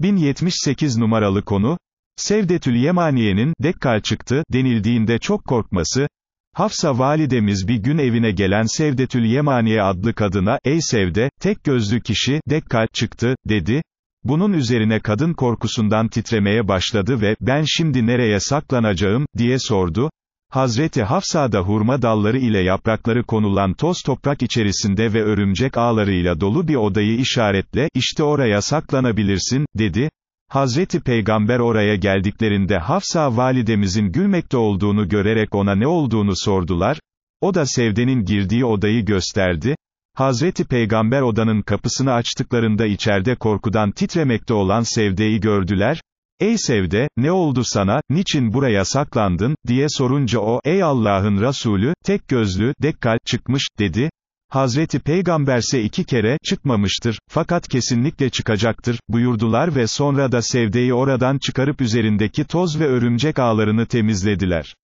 1078 numaralı konu, Sevdetül Yemaniye'nin, dekkal çıktı, denildiğinde çok korkması, Hafsa validemiz bir gün evine gelen Sevdetül Yemaniye adlı kadına, ey Sevde, tek gözlü kişi, dekkal çıktı, dedi, bunun üzerine kadın korkusundan titremeye başladı ve, ben şimdi nereye saklanacağım, diye sordu, Hazreti Hafsa'da hurma dalları ile yaprakları konulan toz toprak içerisinde ve örümcek ağlarıyla dolu bir odayı işaretle, işte oraya saklanabilirsin, dedi. Hazreti Peygamber oraya geldiklerinde Hafsa validemizin gülmekte olduğunu görerek ona ne olduğunu sordular. O da sevdenin girdiği odayı gösterdi. Hazreti Peygamber odanın kapısını açtıklarında içeride korkudan titremekte olan sevdeyi gördüler, Ey Sevde, ne oldu sana, niçin buraya saklandın, diye sorunca o, ey Allah'ın Resulü, tek gözlü, dekkal, çıkmış, dedi. Hazreti Peygamberse iki kere, çıkmamıştır, fakat kesinlikle çıkacaktır, buyurdular ve sonra da Sevde'yi oradan çıkarıp üzerindeki toz ve örümcek ağlarını temizlediler.